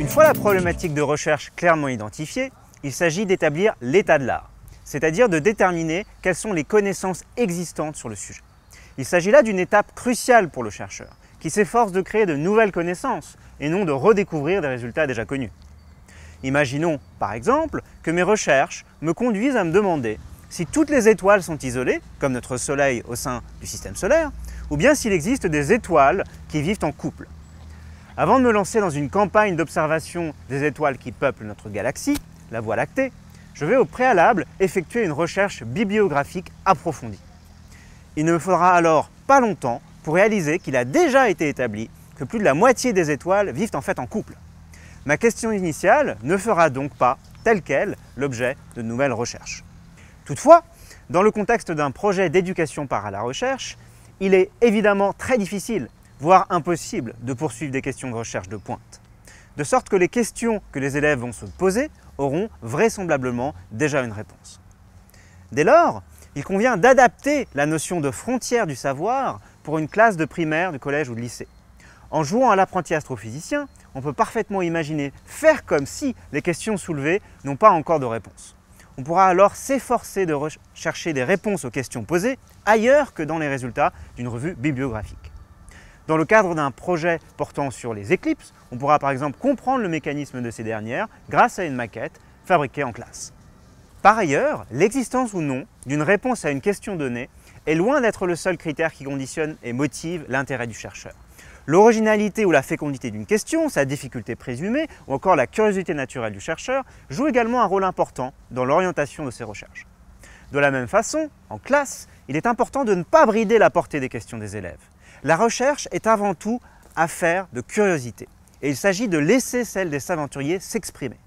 Une fois la problématique de recherche clairement identifiée, il s'agit d'établir l'état de l'art, c'est-à-dire de déterminer quelles sont les connaissances existantes sur le sujet. Il s'agit là d'une étape cruciale pour le chercheur, qui s'efforce de créer de nouvelles connaissances et non de redécouvrir des résultats déjà connus. Imaginons, par exemple, que mes recherches me conduisent à me demander si toutes les étoiles sont isolées, comme notre Soleil au sein du système solaire, ou bien s'il existe des étoiles qui vivent en couple. Avant de me lancer dans une campagne d'observation des étoiles qui peuplent notre galaxie, la Voie lactée, je vais au préalable effectuer une recherche bibliographique approfondie. Il ne me faudra alors pas longtemps pour réaliser qu'il a déjà été établi que plus de la moitié des étoiles vivent en fait en couple. Ma question initiale ne fera donc pas, telle qu'elle, l'objet de nouvelles recherches. Toutefois, dans le contexte d'un projet d'éducation par à la recherche, il est évidemment très difficile voire impossible, de poursuivre des questions de recherche de pointe. De sorte que les questions que les élèves vont se poser auront vraisemblablement déjà une réponse. Dès lors, il convient d'adapter la notion de frontière du savoir pour une classe de primaire, de collège ou de lycée. En jouant à l'apprenti astrophysicien, on peut parfaitement imaginer faire comme si les questions soulevées n'ont pas encore de réponse. On pourra alors s'efforcer de rechercher des réponses aux questions posées ailleurs que dans les résultats d'une revue bibliographique. Dans le cadre d'un projet portant sur les éclipses, on pourra par exemple comprendre le mécanisme de ces dernières grâce à une maquette fabriquée en classe. Par ailleurs, l'existence ou non d'une réponse à une question donnée est loin d'être le seul critère qui conditionne et motive l'intérêt du chercheur. L'originalité ou la fécondité d'une question, sa difficulté présumée ou encore la curiosité naturelle du chercheur jouent également un rôle important dans l'orientation de ses recherches. De la même façon, en classe, il est important de ne pas brider la portée des questions des élèves. La recherche est avant tout affaire de curiosité, et il s'agit de laisser celle des aventuriers s'exprimer.